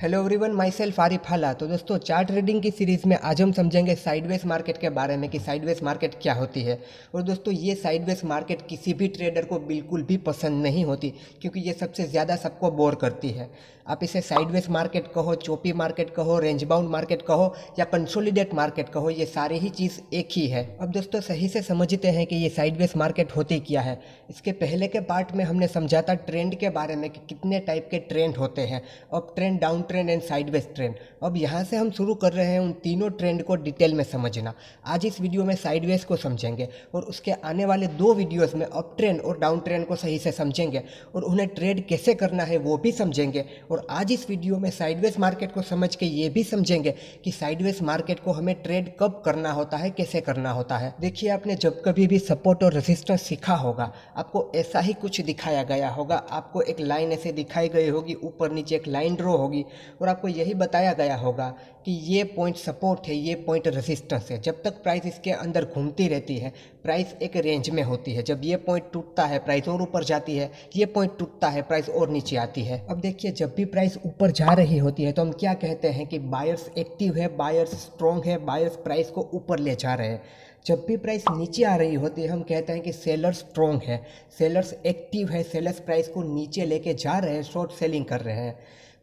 hello everyone myself Arif Hala तो दोस्तों chart trading की सीरीज़ में आज हम समझेंगे साइडवेज मार्केट के बारे में कि साइडवेज मार्केट क्या होती है और दोस्तों ये साइडवेज मार्केट किसी भी ट्रेडर को बिल्कुल भी पसंद नहीं होती क्योंकि ये सबसे ज़्यादा सबको बोर करती है आप इसे साइडवेज मार्केट कहो चोपी मार्केट कहो रेंज बाउंड मार्केट कहो या कंसोलिडेट मार्केट कहो ये सारी ही चीज़ एक ही है अब दोस्तों सही से समझते हैं कि ये साइडवेज मार्केट होती क्या है इसके पहले के पार्ट में हमने समझा था ट्रेंड के बारे में कि कितने टाइप के ट्रेंड होते हैं अब trend down trend and sideways trend अब यहाँ से हम शुरू कर रहे हैं उन तीनों ट्रेंड को डिटेल में समझना आज इस वीडियो में साइडवेज को समझेंगे और उसके आने वाले दो वीडियोस में अप ट्रेंड और डाउन ट्रेंड को सही से समझेंगे और उन्हें ट्रेड कैसे करना है वो भी समझेंगे और आज इस वीडियो में साइडवेज मार्केट को समझ के ये भी समझेंगे कि साइडवेज मार्केट को हमें ट्रेड कब करना होता है कैसे करना होता है देखिए आपने जब कभी भी सपोर्ट और रेजिस्टेंस सीखा होगा आपको ऐसा ही कुछ दिखाया गया होगा आपको एक लाइन ऐसे दिखाई गई होगी ऊपर नीचे एक लाइन ड्रॉ होगी और आपको यही बताया गया होगा कि ये पॉइंट सपोर्ट है ये पॉइंट रेजिस्टेंस है जब तक प्राइस इसके अंदर घूमती रहती है प्राइस एक रेंज में होती है जब ये पॉइंट टूटता है प्राइस और ऊपर जाती है ये पॉइंट टूटता है प्राइस और नीचे आती है अब देखिए जब भी प्राइस ऊपर जा रही होती है तो हम क्या कहते हैं कि बायर्स एक्टिव है बायर्स स्ट्रॉन्ग है बायर्स प्राइस को ऊपर ले जा रहे हैं जब भी प्राइस नीचे आ रही होती है हम कहते हैं कि सेलर स्ट्रॉन्ग है सेलर्स एक्टिव है सेलर्स प्राइस को नीचे लेके जा रहे हैं शॉर्ट सेलिंग कर रहे हैं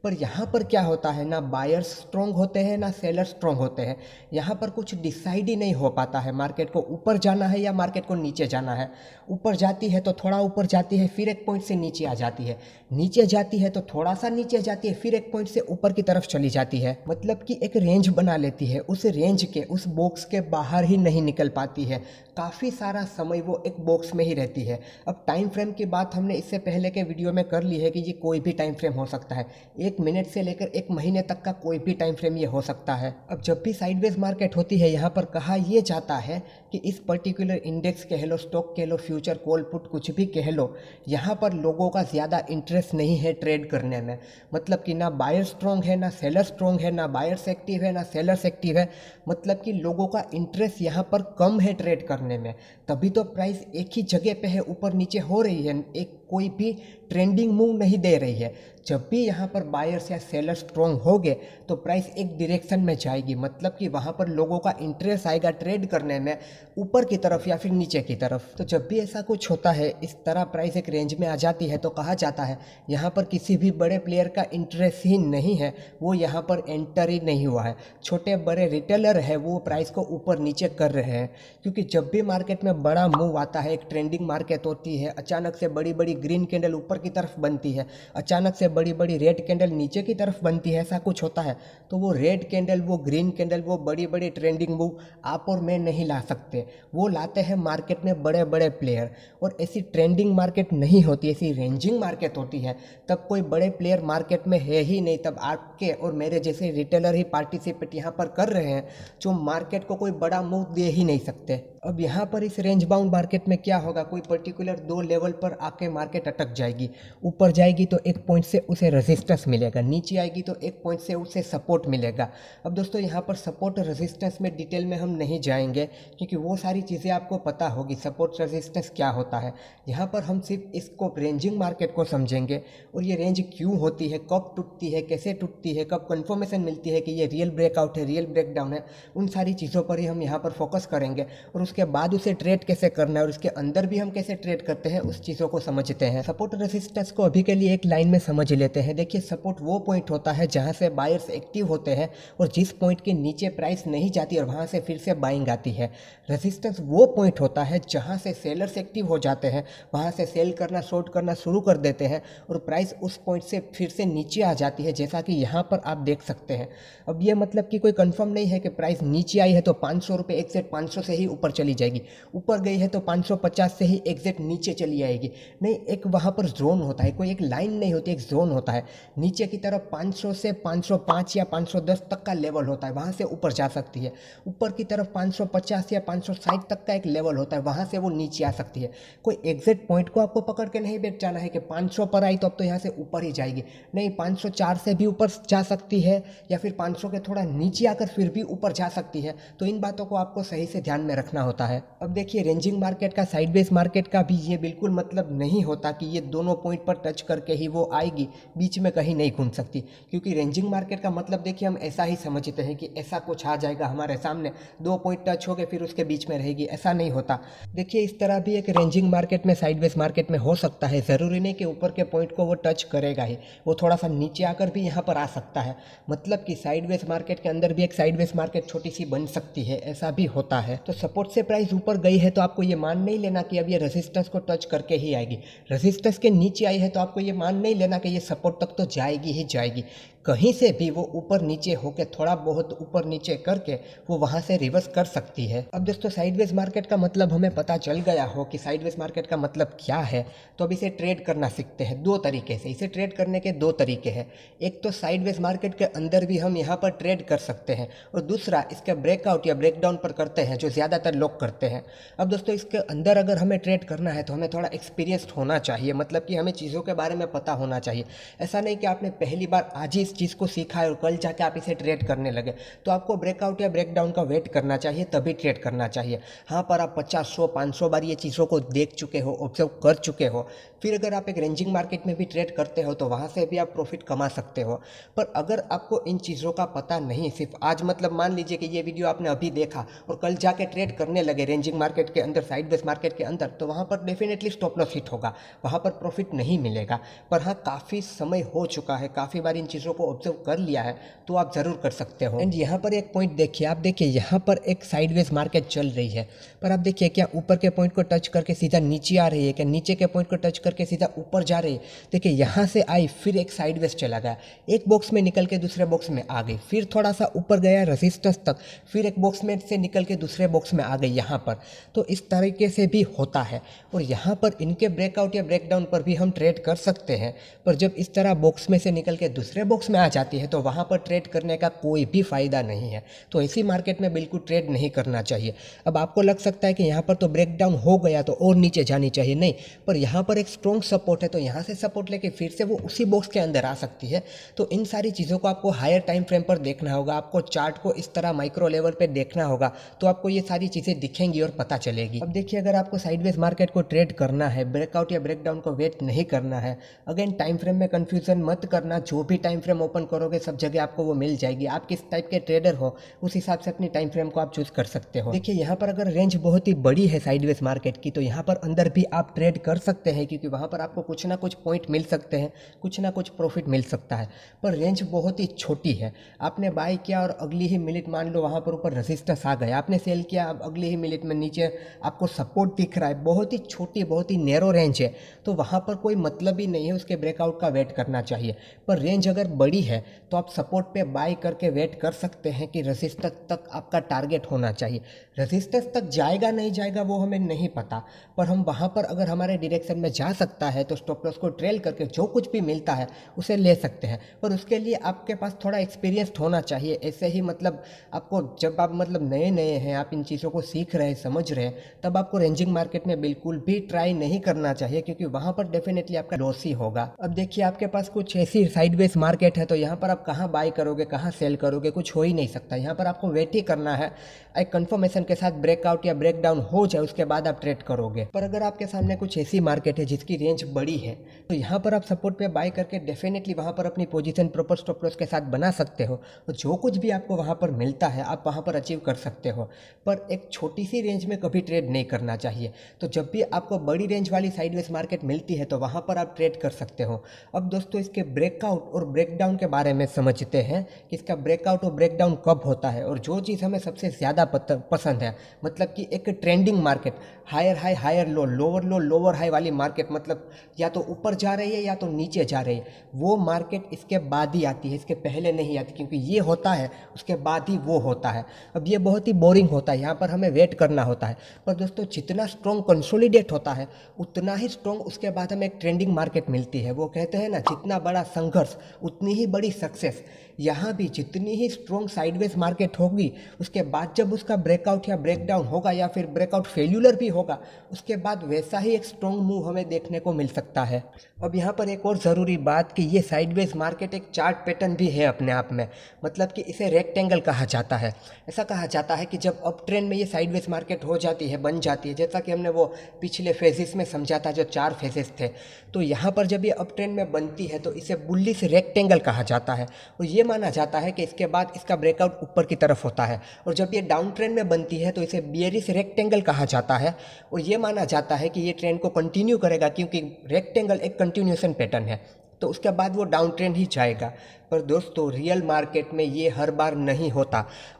पर यहाँ पर क्या होता है ना बायर्स स्ट्रॉन्ग होते हैं ना सेलर स्ट्रॉन्ग होते हैं यहाँ पर कुछ डिसाइड ही नहीं हो पाता है मार्केट को ऊपर जाना है या मार्केट को नीचे जाना है ऊपर जाती है तो थोड़ा ऊपर जाती है फिर एक पॉइंट से नीचे आ जाती है नीचे जाती है तो थोड़ा सा नीचे जाती है फिर एक पॉइंट से ऊपर की तरफ चली जाती है मतलब कि एक रेंज बना लेती है उस रेंज के उस बॉक्स के बाहर ही नहीं निकल पाती है काफ़ी सारा समय वो एक बॉक्स में ही रहती है अब टाइम फ्रेम की बात हमने इससे पहले के वीडियो में कर ली है कि ये कोई भी टाइम फ्रेम हो सकता है एक मिनट से लेकर एक महीने तक का कोई भी टाइम फ्रेम ये हो सकता है अब जब भी साइडवेज मार्केट होती है यहाँ पर कहा यह जाता है कि इस पर्टिकुलर इंडेक्स कह लो स्टॉक कह लो फ्यूचर कॉल पुट कुछ भी कह लो यहाँ पर लोगों का ज़्यादा इंटरेस्ट नहीं है ट्रेड करने में मतलब कि ना बायर स्ट्रॉन्ग है ना सेलर स्ट्रॉन्ग है ना बायर्स एक्टिव है ना सेलर्स एक्टिव है मतलब कि लोगों का इंटरेस्ट यहाँ पर कम है ट्रेड करने में तभी तो प्राइस एक ही जगह पर है ऊपर नीचे हो रही है एक कोई भी ट्रेंडिंग मूव नहीं दे रही है जब भी यहाँ पर बायर्स या सेलर स्ट्रॉन्ग हो गए तो प्राइस एक डिरेक्शन में जाएगी मतलब कि वहाँ पर लोगों का इंटरेस्ट आएगा ट्रेड करने में ऊपर की तरफ या फिर नीचे की तरफ तो जब भी ऐसा कुछ होता है इस तरह प्राइस एक रेंज में आ जाती है तो कहा जाता है यहाँ पर किसी भी बड़े प्लेयर का इंटरेस्ट ही नहीं है वो यहाँ पर एंटर ही नहीं हुआ है छोटे बड़े रिटेलर है वो प्राइस को ऊपर नीचे कर रहे हैं क्योंकि जब भी मार्केट में बड़ा मूव आता है एक ट्रेंडिंग मार्केट होती है अचानक से बड़ी बड़ी ग्रीन कैंडल ऊपर की तरफ बनती है अचानक से बड़ी बड़ी रेड कैंडल नीचे की तरफ बनती है ऐसा कुछ होता है तो वो रेड कैंडल वो ग्रीन कैंडल वो बड़ी बड़ी ट्रेंडिंग मूव आप और मैं नहीं ला सकते वो लाते हैं मार्केट में बड़े बड़े प्लेयर और ऐसी ट्रेंडिंग मार्केट नहीं होती ऐसी रेंजिंग मार्केट होती है तब कोई बड़े प्लेयर मार्केट में है ही नहीं तब आपके और मेरे जैसे रिटेलर ही पार्टिसिपेट यहाँ पर कर रहे हैं जो मार्केट को कोई बड़ा मूव दे ही नहीं सकते अब यहाँ पर इस रेंज बाउंड मार्केट में क्या होगा कोई पर्टिकुलर दो लेवल पर आके मार्केट मार्केट अटक जाएगी ऊपर जाएगी तो एक पॉइंट से उसे रेजिस्टेंस मिलेगा नीचे आएगी तो एक पॉइंट से उसे सपोर्ट मिलेगा अब दोस्तों यहाँ पर सपोर्ट रेजिस्टेंस में डिटेल में हम नहीं जाएंगे क्योंकि वो सारी चीज़ें आपको पता होगी सपोर्ट रेजिस्टेंस क्या होता है यहाँ पर हम सिर्फ इसको रेंजिंग मार्केट को समझेंगे और ये रेंज क्यों होती है कब टूटती है कैसे टूटती है कब कन्फर्मेशन मिलती है कि ये रियल ब्रेकआउट है रियल ब्रेकडाउन है उन सारी चीज़ों पर ही हम यहाँ पर फोकस करेंगे और उसके बाद उसे ट्रेड कैसे करना है और उसके अंदर भी हम कैसे ट्रेड करते हैं उस चीज़ों को समझते सकते हैं सपोर्ट रेसिस्टेंस को अभी के लिए एक लाइन में समझ लेते हैं देखिए सपोर्ट वो पॉइंट होता है जहाँ से बायर्स एक्टिव होते हैं और जिस पॉइंट के नीचे प्राइस नहीं जाती और वहाँ से फिर से बाइंग आती है रेजिस्टेंस वो पॉइंट होता है जहाँ से सेलर्स एक्टिव हो जाते हैं वहाँ से सेल करना शॉर्ट करना शुरू कर देते हैं और प्राइस उस पॉइंट से फिर से नीचे आ जाती है जैसा कि यहाँ पर आप देख सकते हैं अब यह मतलब कि कोई कंफर्म नहीं है कि प्राइस नीचे आई है तो पाँच सौ रुपये एक्जेट पाँच सौ से ही ऊपर चली जाएगी ऊपर गई है तो पाँच सौ पचास से ही एग्जेट नीचे चली आएगी नहीं एक वहाँ पर जोन होता है कोई एक लाइन नहीं होती एक जोन होता है नीचे की तरफ 500 से 505 या 510 तक का लेवल होता है वहाँ से ऊपर जा सकती है ऊपर की तरफ 550 या 560 तक का एक लेवल होता है वहाँ से वो नीचे आ सकती है कोई एग्जिट पॉइंट को आपको पकड़ के नहीं बैठ जाना है कि पाँच पर आई तो अब तो यहाँ से ऊपर ही जाएगी नहीं पाँच से भी ऊपर जा सकती है या फिर पाँच के थोड़ा नीचे आकर फिर भी ऊपर जा सकती है तो इन बातों को आपको सही से ध्यान में रखना होता है अब देखिए रेंजिंग मार्केट का साइडवेज मार्केट का भी ये बिल्कुल मतलब नहीं होता कि ये दोनों पॉइंट पर टच करके ही वो आएगी बीच में कहीं नहीं घूम सकती क्योंकि रेंजिंग मार्केट का मतलब देखिए हम ऐसा ही समझते हैं कि ऐसा कुछ आ जाएगा हमारे सामने दो पॉइंट टच हो गए फिर उसके बीच में रहेगी ऐसा नहीं होता देखिए इस तरह भी एक रेंजिंग मार्केट में साइडवेज मार्केट में हो सकता है ज़रूरी नहीं कि ऊपर के पॉइंट को वो टच करेगा ही वो थोड़ा सा नीचे आकर भी यहाँ पर आ सकता है मतलब कि साइडवेज मार्केट के अंदर भी एक साइडवेज मार्केट छोटी सी बन सकती है ऐसा भी होता है तो सपोर्ट से प्राइस ऊपर गई है तो आपको ये मान नहीं लेना कि अब ये रेजिस्टेंस को टच करके ही आएगी रेजिस्टेंस के नीचे आई है तो आपको ये मान नहीं लेना कि ये सपोर्ट तक तो जाएगी ही जाएगी कहीं से भी वो ऊपर नीचे होके थोड़ा बहुत ऊपर नीचे करके वो वहाँ से रिवर्स कर सकती है अब दोस्तों साइडवेज मार्केट का मतलब हमें पता चल गया हो कि साइडवेज मार्केट का मतलब क्या है तो अब इसे ट्रेड करना सीखते हैं दो तरीके से इसे ट्रेड करने के दो तरीके हैं एक तो साइडवेज मार्केट के अंदर भी हम यहाँ पर ट्रेड कर सकते हैं और दूसरा इसके ब्रेकआउट या ब्रेकडाउन पर करते हैं जो ज़्यादातर लोग करते हैं अब दोस्तों इसके अंदर अगर हमें ट्रेड करना है तो हमें थोड़ा एक्सपीरियंस्ड होना चाहिए मतलब कि हमें चीज़ों के बारे में पता होना चाहिए ऐसा नहीं कि आपने पहली बार आज ही इस चीज़ को सीखा है और कल जाके आप इसे ट्रेड करने लगे तो आपको ब्रेकआउट या ब्रेकडाउन का वेट करना चाहिए तभी ट्रेड करना चाहिए हाँ पर आप पचास सौ पाँच सौ बार ये चीज़ों को देख चुके हो ऑब्जर्व कर चुके हो फिर अगर आप एक रेंजिंग मार्केट में भी ट्रेड करते हो तो वहाँ से भी आप प्रॉफिट कमा सकते हो पर अगर आपको इन चीज़ों का पता नहीं सिर्फ आज मतलब मान लीजिए कि ये वीडियो आपने अभी देखा और कल जाके ट्रेड करने लगे रेंजिंग मार्केट के अंदर साइड बेस मार्केट के अंदर तो वहाँ पर डेफिनेटली स्टॉप लॉस हिट होगा वहाँ पर प्रॉफिट नहीं मिलेगा पर हाँ काफ़ी समय हो चुका है काफ़ी बार इन चीज़ों को को ऑब्जर्व कर लिया है तो आप ज़रूर कर सकते हो एंड यहाँ पर एक पॉइंट देखिए आप देखिए यहाँ पर एक साइडवेज मार्केट चल रही है पर आप देखिए क्या ऊपर के पॉइंट को टच करके सीधा नीचे आ रही है क्या नीचे के पॉइंट को टच करके सीधा ऊपर जा रही है देखिए यहाँ से आई फिर एक साइडवेज चला गया एक बॉक्स में निकल के दूसरे बॉक्स में आ गई फिर थोड़ा सा ऊपर गया रजिस्टर्स तक फिर एक बॉक्स में से निकल के दूसरे बॉक्स में आ गई यहाँ पर तो इस तरीके से भी होता है और यहाँ पर इनके ब्रेकआउट या ब्रेकडाउन पर भी हम ट्रेड कर सकते हैं पर जब इस तरह बॉक्स में से निकल के दूसरे बॉक्स में आ जाती है तो वहाँ पर ट्रेड करने का कोई भी फ़ायदा नहीं है तो ऐसी मार्केट में बिल्कुल ट्रेड नहीं करना चाहिए अब आपको लग सकता है कि यहाँ पर तो ब्रेकडाउन हो गया तो और नीचे जानी चाहिए नहीं पर यहाँ पर एक स्ट्रॉन्ग सपोर्ट है तो यहाँ से सपोर्ट लेके फिर से वो उसी बॉक्स के अंदर आ सकती है तो इन सारी चीज़ों को आपको हायर टाइम फ्रेम पर देखना होगा आपको चार्ट को इस तरह माइक्रो लेवल पर देखना होगा तो आपको ये सारी चीज़ें दिखेंगी और पता चलेगी अब देखिए अगर आपको साइडवेज मार्केट को ट्रेड करना है ब्रेकआउट या ब्रेकडाउन को वेट नहीं करना है अगेन टाइम फ्रेम में कन्फ्यूजन मत करना जो भी टाइम फ्रेम ओपन करोगे सब जगह आपको वो मिल जाएगी आप किस टाइप के ट्रेडर हो उस हिसाब से अपनी टाइम फ्रेम को आप चूज़ कर सकते हो देखिए यहाँ पर अगर रेंज बहुत ही बड़ी है साइडवेज मार्केट की तो यहाँ पर अंदर भी आप ट्रेड कर सकते हैं क्योंकि वहाँ पर आपको कुछ ना कुछ पॉइंट मिल सकते हैं कुछ ना कुछ प्रॉफिट मिल सकता है पर रेंज बहुत ही छोटी है आपने बाय किया और अगली ही मिनट मान लो वहाँ पर ऊपर रजिस्टर्स आ गए आपने सेल किया अब अगली ही मिनट में नीचे आपको सपोर्ट दिख रहा है बहुत ही छोटी बहुत ही नैरो रेंज है तो वहाँ पर कोई मतलब ही नहीं है उसके ब्रेकआउट का वेट करना चाहिए पर रेंज अगर बड़ी बड़ी है तो आप सपोर्ट पे बाय करके वेट कर सकते हैं कि रेजिस्टेंस तक आपका टारगेट होना चाहिए रेजिस्टेंस तक जाएगा नहीं जाएगा वो हमें नहीं पता पर हम वहाँ पर अगर हमारे डिरेक्शन में जा सकता है तो स्टॉप लॉस को ट्रेल करके जो कुछ भी मिलता है उसे ले सकते हैं पर उसके लिए आपके पास थोड़ा एक्सपीरियंस होना चाहिए ऐसे ही मतलब आपको जब आप मतलब नए नए हैं आप इन चीज़ों को सीख रहे हैं समझ रहे हैं तब आपको रेंजिंग मार्केट में बिल्कुल भी ट्राई नहीं करना चाहिए क्योंकि वहाँ पर डेफिनेटली आपका लॉस ही होगा अब देखिए आपके पास कुछ ऐसी साइडवेज मार्केट है है तो यहाँ पर आप कहाँ बाई करोगे कहाँ सेल करोगे कुछ हो ही नहीं सकता यहाँ पर आपको वेट ही करना है एक कन्फर्मेशन के साथ ब्रेकआउट या ब्रेकडाउन हो जाए उसके बाद आप ट्रेड करोगे पर अगर आपके सामने कुछ ऐसी मार्केट है जिसकी रेंज बड़ी है तो यहाँ पर आप सपोर्ट पर बाय करके डेफिनेटली वहाँ पर अपनी पोजिशन प्रॉपर स्टॉप लॉस के साथ बना सकते हो तो जो कुछ भी आपको वहाँ पर मिलता है आप वहाँ पर अचीव कर सकते हो पर एक छोटी सी रेंज में कभी ट्रेड नहीं करना चाहिए तो जब भी आपको बड़ी रेंज वाली साइडवेज मार्केट मिलती है तो वहाँ पर आप ट्रेड कर सकते हो अब दोस्तों इसके ब्रेकआउट और ब्रेकडाउन ब्रेकडाउन के बारे में समझते हैं कि इसका ब्रेकआउट और ब्रेकडाउन कब होता है और जो चीज़ हमें सबसे ज़्यादा पसंद है मतलब कि एक trending market higher high higher low lower low lower high वाली मार्केट मतलब या तो ऊपर जा रही है या तो नीचे जा रही है वो मार्केट इसके बाद ही आती है इसके पहले नहीं आती क्योंकि ये होता है उसके बाद ही वो होता है अब ये बहुत ही बोरिंग होता है यहाँ पर हमें वेट करना होता है पर दोस्तों जितना स्ट्रॉन्ग कंसोलिडेट होता है उतना ही स्ट्रॉन्ग उसके बाद हमें एक ट्रेंडिंग मार्केट मिलती है वो कहते हैं ना जितना बड़ा संघर्ष उतनी में ही बड़ी सक्सेस यहाँ भी जितनी ही स्ट्रॉन्ग साइडवेज मार्केट होगी उसके बाद जब उसका ब्रेकआउट या ब्रेकडाउन होगा या फिर ब्रेकआउट फेल्यूलर भी होगा उसके बाद वैसा ही एक स्ट्रॉन्ग मूव हमें देखने को मिल सकता है अब यहाँ पर एक और ज़रूरी बात कि ये साइडवेज मार्केट एक चार्ट पैटर्न भी है अपने आप में मतलब कि इसे रेक्टेंगल कहा जाता है ऐसा कहा जाता है कि जब अप ट्रेंड में ये साइडवेज मार्केट हो जाती है बन जाती है जैसा कि हमने वो पिछले फेजेस में समझा था जो चार फेजेस थे तो यहाँ पर जब ये अप ट्रेंड में बनती है तो इसे बुल्लिस रेक्टेंगल कहा जाता है और ये ये माना जाता है कि इसके बाद इसका ब्रेकआउट ऊपर की तरफ होता है और जब ये डाउन ट्रेंड में बनती है तो इसे बियरिस रेक्टेंगल कहा जाता है और ये माना जाता है कि ये ट्रेंड को कंटिन्यू करेगा क्योंकि रेक्टेंगल एक कंटिन्यूसन पैटर्न है तो उसके बाद वो डाउन ट्रेंड ही जाएगा पर दोस्तों रियल मार्केट में ये हर बार नहीं होता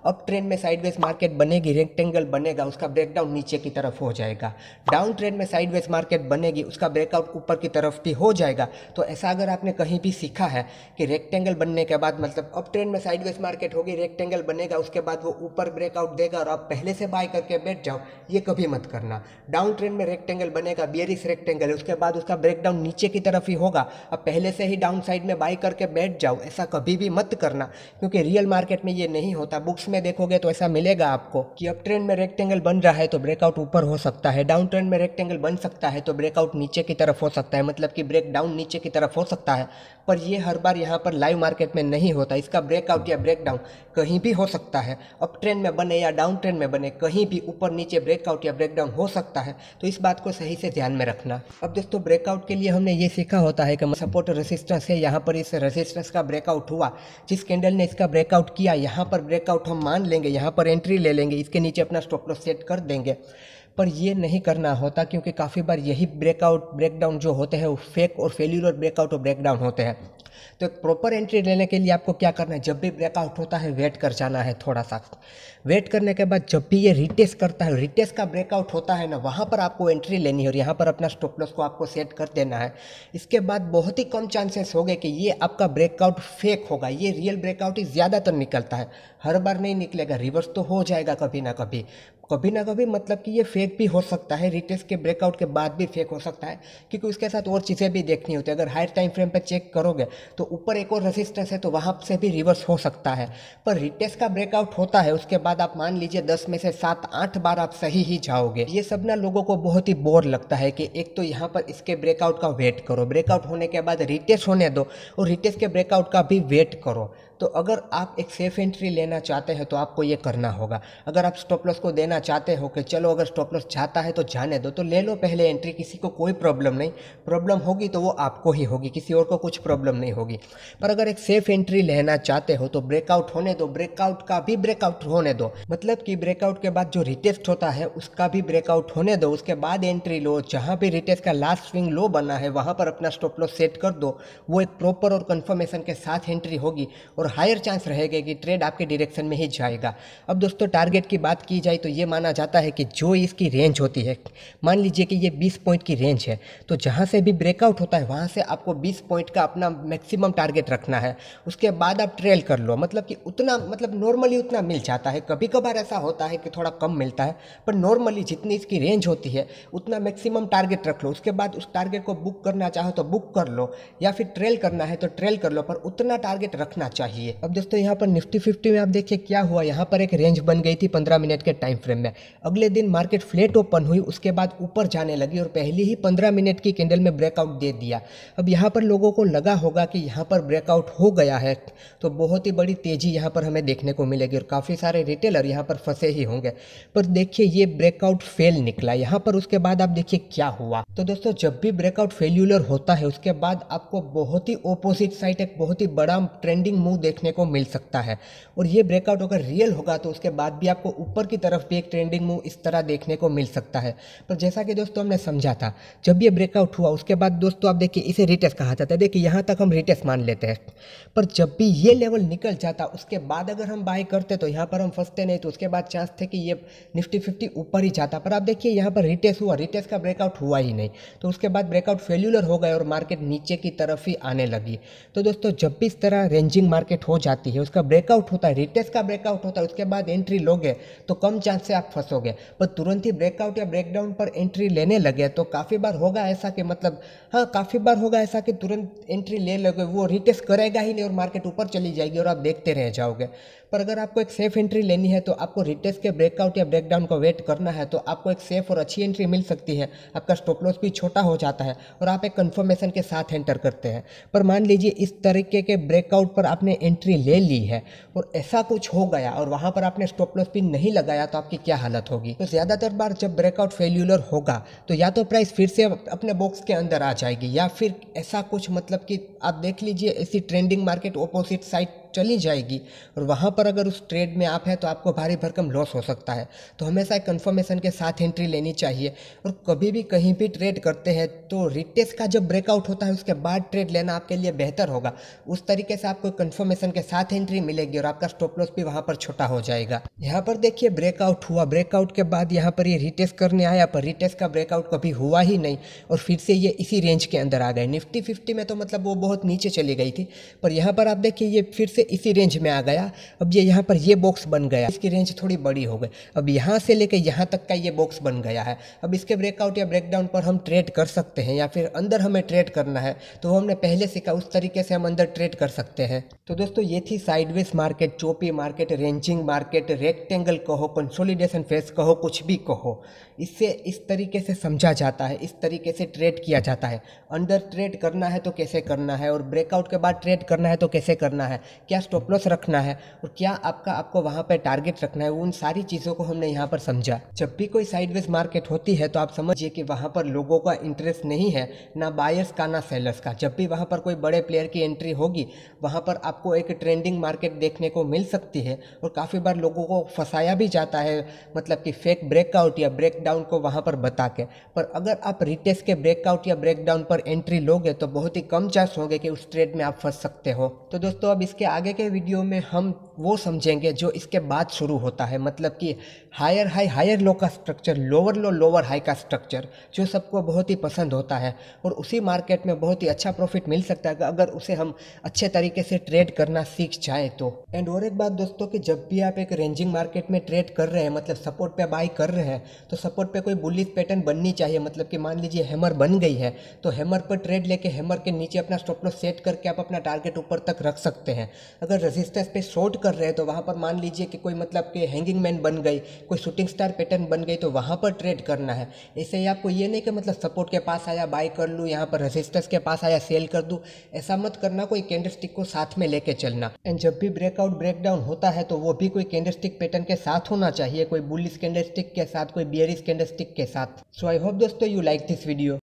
अब ट्रेंड में साइडवेज मार्केट बनेगी रेक्टेंगल बनेगा उसका ब्रेकडाउन नीचे की तरफ हो जाएगा डाउन ट्रेंड में साइडवेज मार्केट बनेगी उसका ब्रेकआउट ऊपर की तरफ भी हो जाएगा तो ऐसा अगर आपने कहीं भी सीखा है कि रेक्टेंगल बनने के बाद मतलब अब ट्रेंड में साइडवेज मार्केट होगी रेक्टेंगल बनेगा उसके बाद वो ऊपर ब्रेकआउट देगा और आप पहले से बाय करके बैठ जाओ ये कभी मत करना डाउन ट्रेंड में रेक्टेंगल बनेगा बियरिस रेक्टेंगल उसके बाद उसका ब्रेकडाउन नीचे की तरफ ही होगा अब पहले से ही डाउन साइड में बाय करके बैठ जाओ ऐसा ऐसा कभी भी मत करना क्योंकि रियल मार्केट में ये नहीं होता बुक्स में देखोगे तो ऐसा मिलेगा आपको कि अप ट्रेंड में रेक्टेंगल बन रहा है तो ब्रेकआउट ऊपर हो सकता है डाउन ट्रेंड में रेक्टेंगल बन सकता है तो ब्रेकआउट नीचे की तरफ हो सकता है मतलब कि ब्रेक डाउन नीचे की तरफ हो सकता है पर ये हर बार यहाँ पर लाइव मार्केट में नहीं होता इसका ब्रेकआउट या ब्रेकडाउन कहीं भी हो सकता है अप ट्रेंड में बने या डाउन ट्रेंड में बने कहीं भी ऊपर नीचे ब्रेकआउट या ब्रेकडाउन हो सकता है तो इस बात को सही से ध्यान में रखना अब दोस्तों ब्रेकआउट के लिए हमने ये सीखा होता है कि सपोर्ट रेसिस्टेंस है यहाँ पर इस रेसिस्टेंस का ब्रेकआउट ब्रेकआउट हुआ जिस कैंडल ने इसका ब्रेकआउट किया यहाँ पर ब्रेकआउट हम मान लेंगे यहाँ पर एंट्री ले लेंगे इसके नीचे अपना स्टॉप लॉस सेट कर देंगे पर ये नहीं करना होता क्योंकि काफ़ी बार यही ब्रेकआउट ब्रेकडाउन जो होते हैं वो फेक और फेल्यूर और ब्रेकआउट और ब्रेकडाउन होते हैं तो एक प्रॉपर एंट्री लेने के लिए आपको क्या करना है जब भी ब्रेकआउट होता है वेट कर जाना है थोड़ा सा वेट करने के बाद जब भी ये रिटेस्ट करता है रिटेस्ट का ब्रेकआउट होता है ना वहाँ पर आपको एंट्री लेनी है और यहाँ पर अपना स्टॉप लॉस को आपको सेट कर देना है इसके बाद बहुत ही कम चांसेस हो गए कि ये आपका ब्रेकआउट फेक होगा ये रियल ब्रेकआउट ही ज़्यादातर निकलता है हर बार नहीं निकलेगा रिवर्स तो हो जाएगा कभी ना कभी कभी ना कभी मतलब कि ये फेक भी हो सकता है रिटेस्ट के ब्रेकआउट के बाद भी फेक हो सकता है क्योंकि उसके साथ और चीज़ें भी देखनी होती है अगर हायर टाइम फ्रेम पर चेक करोगे तो ऊपर एक और रजिस्टेंस है तो वहाँ से भी रिवर्स हो सकता है पर रिटेस्ट का ब्रेकआउट होता है उसके बाद आप मान लीजिए दस में से सात आठ बार आप सही ही जाओगे ये सब ना लोगों को बहुत ही बोर लगता है कि एक तो यहाँ पर इसके ब्रेकआउट का वेट करो ब्रेकआउट होने के बाद रिटेस्ट होने दो और रिटेस्ट के ब्रेकआउट का भी वेट करो तो अगर आप एक सेफ एंट्री लेना चाहते हैं तो आपको ये करना होगा अगर आप स्टॉप लॉस को देना चाहते हो कि चलो अगर स्टॉप लॉस जाता है तो जाने दो तो ले लो पहले एंट्री किसी को कोई प्रॉब्लम नहीं प्रॉब्लम होगी तो वो आपको ही होगी किसी और को कुछ प्रॉब्लम नहीं होगी पर अगर एक सेफ एंट्री लेना चाहते हो तो ब्रेकआउट होने दो ब्रेकआउट का भी ब्रेकआउट होने दो मतलब कि ब्रेकआउट के बाद जो रिटेस्ट होता है उसका भी ब्रेकआउट होने दो उसके बाद एंट्री लो जहाँ भी रिटेस्ट का लास्ट स्विंग लो बना है वहाँ पर अपना स्टॉप लॉस सेट कर दो वो एक प्रॉपर और कन्फर्मेशन के साथ एंट्री होगी और हायर चांस रहेगा कि ट्रेड आपके डायरेक्शन में ही जाएगा अब दोस्तों टारगेट की बात की जाए तो ये माना जाता है कि जो इसकी रेंज होती है मान लीजिए कि ये बीस पॉइंट की रेंज है तो जहाँ से भी ब्रेकआउट होता है वहाँ से आपको बीस पॉइंट का अपना मैक्सिमम टारगेट रखना है उसके बाद आप ट्रेल कर लो मतलब कि उतना मतलब नॉर्मली उतना मिल जाता है कभी कभार ऐसा होता है कि थोड़ा कम मिलता है पर नॉर्मली जितनी इसकी रेंज होती है उतना मैक्सिमम टारगेट रख लो उसके बाद उस टारगेट को बुक करना चाहो तो बुक कर लो या फिर ट्रेल करना है तो ट्रेल कर लो पर उतना टारगेट रखना चाहिए लीजिए अब दोस्तों यहाँ पर निफ्टी फिफ्टी में आप देखिए क्या हुआ यहाँ पर एक रेंज बन गई थी पंद्रह मिनट के टाइम फ्रेम में अगले दिन मार्केट फ्लेट ओपन हुई उसके बाद ऊपर जाने लगी और पहली ही पंद्रह मिनट की कैंडल में ब्रेकआउट दे दिया अब यहाँ पर लोगों को लगा होगा कि यहाँ पर ब्रेकआउट हो गया है तो बहुत ही बड़ी तेज़ी यहाँ पर हमें देखने को मिलेगी और काफ़ी सारे रिटेलर यहाँ पर फंसे ही होंगे पर देखिए ये ब्रेकआउट फेल निकला यहाँ पर उसके बाद आप देखिए क्या हुआ तो दोस्तों जब भी ब्रेकआउट फेल्यूलर होता है उसके बाद आपको बहुत ही ओपोजिट साइड एक बहुत ही बड़ा ट्रेंडिंग मूव देखने को मिल सकता है और ये ब्रेकआउट अगर रियल होगा तो उसके बाद भी आपको ऊपर की तरफ भी एक ट्रेंडिंग मूव इस तरह देखने को मिल सकता है पर जैसा कि दोस्तों हमने समझा था जब ये ब्रेकआउट हुआ उसके बाद दोस्तों आप देखिए इसे रिटेस्ट कहा जाता है देखिए यहाँ तक हम रिटेस्ट मान लेते हैं पर जब भी ये लेवल निकल जाता उसके बाद अगर हम बाय करते तो यहाँ पर हम फंसते नहीं तो उसके बाद चांस थे कि ये निफ्टी फिफ्टी ऊपर ही जाता पर आप देखिए यहाँ पर रिटेस्ट हुआ रिटेस्ट का ब्रेकआउट हुआ ही नहीं तो उसके बाद ब्रेकआउट फेल्यूलर हो गए और मार्केट नीचे की तरफ ही आने लगी तो दोस्तों जब भी इस तरह रेंजिंग मार्केट मार्केट हो जाती है उसका ब्रेकआउट होता है रिटेस्ट का ब्रेकआउट होता है उसके बाद एंट्री लोगे तो कम चांस से आप फंसोगे पर तुरंत ही ब्रेकआउट या ब्रेकडाउन पर एंट्री लेने लगे तो काफ़ी बार होगा ऐसा कि मतलब हाँ काफ़ी बार होगा ऐसा कि तुरंत एंट्री ले लोगे वो रिटेस्ट करेगा ही नहीं और मार्केट ऊपर चली जाएगी और आप देखते रह जाओगे पर अगर आपको एक सेफ एंट्री लेनी है तो आपको रिटेस्ट के ब्रेकआउट या ब्रेकडाउन को वेट करना है तो आपको एक सेफ और अच्छी एंट्री मिल सकती है आपका स्टॉप लॉस भी छोटा हो जाता है और आप एक कन्फर्मेशन के साथ एंटर करते हैं पर मान लीजिए इस तरीके के ब्रेकआउट पर आपने एंट्री ले ली है और ऐसा कुछ हो गया और वहाँ पर आपने स्टॉप लॉस भी नहीं लगाया तो आपकी क्या हालत होगी तो ज़्यादातर बार जब ब्रेकआउट फेल्यूलर होगा तो या तो प्राइस फिर से अपने बॉक्स के अंदर आ जाएगी या फिर ऐसा कुछ मतलब कि आप देख लीजिए ऐसी ट्रेंडिंग मार्केट ऑपोजिट साइड चली जाएगी और वहाँ पर अगर उस ट्रेड में आप हैं तो आपको भारी भरकम लॉस हो सकता है तो हमेशा एक कन्फर्मेशन के साथ एंट्री लेनी चाहिए और कभी भी कहीं भी ट्रेड करते हैं तो रिटेस का जब ब्रेकआउट होता है उसके बाद ट्रेड लेना आपके लिए बेहतर होगा उस तरीके से आपको कन्फर्मेशन के साथ एंट्री मिलेगी और आपका स्टॉप लॉस भी वहाँ पर छोटा हो जाएगा यहाँ पर देखिए ब्रेकआउट हुआ ब्रेकआउट के बाद यहाँ पर ये रिटेस करने आया पर रिटेस का ब्रेकआउट कभी हुआ ही नहीं और फिर से ये इसी रेंज के अंदर आ गए निफ्टी फिफ्टी में तो मतलब वो बहुत नीचे चली गई थी पर यहाँ पर आप देखिए ये फिर से से इसी रेंज में आ गया अब ये यहाँ पर ये बॉक्स बन गया इसकी रेंज थोड़ी बड़ी हो गई अब यहाँ से लेकर यहाँ तक का ये बॉक्स बन गया है अब इसके ब्रेकआउट या ब्रेकडाउन पर हम ट्रेड कर सकते हैं या फिर अंदर हमें ट्रेड करना है तो हमने पहले सीखा उस तरीके से हम अंदर ट्रेड कर सकते हैं तो दोस्तों ये थी sideways market choppy market ranging market rectangle कहो कंसोलिडेशन फेस कहो कुछ भी कहो इससे इस तरीके से समझा जाता है इस तरीके से ट्रेड किया जाता है अंदर ट्रेड करना है तो कैसे करना है और ब्रेकआउट के बाद ट्रेड करना है तो कैसे करना है क्या स्टॉप लॉस रखना है और क्या आपका आपको वहाँ पर टारगेट रखना है उन सारी चीज़ों को हमने यहाँ पर समझा जब भी कोई साइडवेज मार्केट होती है तो आप समझिए कि वहाँ पर लोगों का इंटरेस्ट नहीं है ना बायर्स का ना सेलर्स का जब भी वहाँ पर कोई बड़े प्लेयर की एंट्री होगी वहाँ पर आपको एक ट्रेंडिंग मार्केट देखने को मिल सकती है और काफ़ी बार लोगों को फंसाया भी जाता है मतलब कि फेक ब्रेकआउट या ब्रेकडाउन को वहाँ पर बता के पर अगर आप रिटेस के ब्रेकआउट या ब्रेकडाउन पर एंट्री लोगे तो बहुत ही कम चांस होंगे कि उस ट्रेड में आप फंस सकते हो तो दोस्तों अब इसके आगे आगे के वीडियो में हम वो समझेंगे जो इसके बाद शुरू होता है मतलब कि हायर हाई हायर लो का structure lower low lower high का स्ट्रक्चर जो सबको बहुत ही पसंद होता है और उसी मार्केट में बहुत ही अच्छा प्रॉफिट मिल सकता है अगर उसे हम अच्छे तरीके से ट्रेड करना सीख जाए तो एंड और एक बात दोस्तों कि जब भी आप एक रेंजिंग मार्केट में ट्रेड कर रहे हैं मतलब सपोर्ट पर बाई कर रहे हैं तो सपोर्ट पर कोई बुलिस पैटर्न बननी चाहिए मतलब कि मान लीजिए हैमर बन गई है तो हैमर पर ट्रेड लेके हैमर के नीचे अपना स्टॉप लॉस सेट करके आप अपना टारगेट ऊपर तक रख सकते हैं अगर रेजिस्टेंस पे शॉर्ट कर कर रहे हैं तो वहाँ पर मान लीजिए कि कोई मतलब कि हैंगिंग मैन बन गई कोई शूटिंग स्टार पैटर्न बन गई तो वहाँ पर ट्रेड करना है ऐसे ही आपको ये नहीं कि मतलब सपोर्ट के पास आया बाय कर लूँ यहाँ पर रजिस्टर्स के पास आया सेल कर दूँ ऐसा मत करना कोई कैंडल को साथ में लेके चलना एंड जब भी ब्रेकआउट ब्रेकडाउन होता है तो वो भी कोई कैंडल पैटर्न के साथ होना चाहिए कोई बुलिस कैंडल के साथ कोई बियरिस कैंडल के साथ सो आई होप दोस्तों यू लाइक दिस वीडियो